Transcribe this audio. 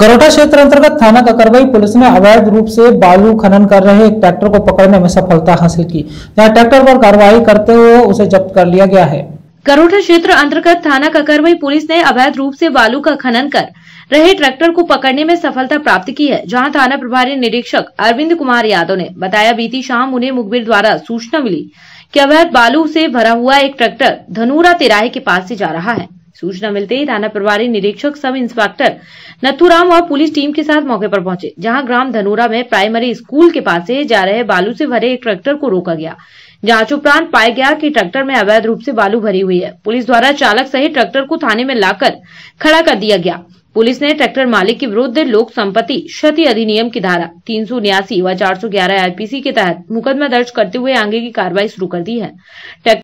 गरोटा क्षेत्र अंतर्गत थाना ककरवई पुलिस ने अवैध रूप से बालू खनन कर रहे एक ट्रैक्टर को पकड़ने में सफलता हासिल की जहां ट्रैक्टर पर कार्रवाई करते हुए उसे जब्त कर लिया गया है गरोठा क्षेत्र अंतर्गत थाना ककरवई पुलिस ने अवैध रूप से बालू का खनन कर रहे ट्रैक्टर को पकड़ने में सफलता प्राप्त की है जहां थाना प्रभारी निरीक्षक अरविंद कुमार यादव ने बताया बीती शाम उन्हें मुखबिर द्वारा सूचना मिली कि अवैध बालू से भरा हुआ एक ट्रैक्टर धनूरा तिराहे के पास से जा रहा है सूचना मिलते ही थाना प्रभारी निरीक्षक सब इंस्पेक्टर नथुराम और पुलिस टीम के साथ मौके पर पहुंचे जहां ग्राम धनोरा में प्राइमरी स्कूल के पास से जा रहे बालू से भरे एक ट्रैक्टर को रोका गया जांच उपरांत पाया गया कि ट्रैक्टर में अवैध रूप से बालू भरी हुई है पुलिस द्वारा चालक सहित ट्रैक्टर को थाने में लाकर खड़ा कर दिया गया पुलिस ने ट्रैक्टर मालिक के विरुद्ध लोक संपत्ति क्षति अधिनियम की धारा तीन सौ उन्यासी व चार सौ ग्यारह सी के तहत मुकदमा दर्ज करते हुए आगे की कार्रवाई शुरू कर दी है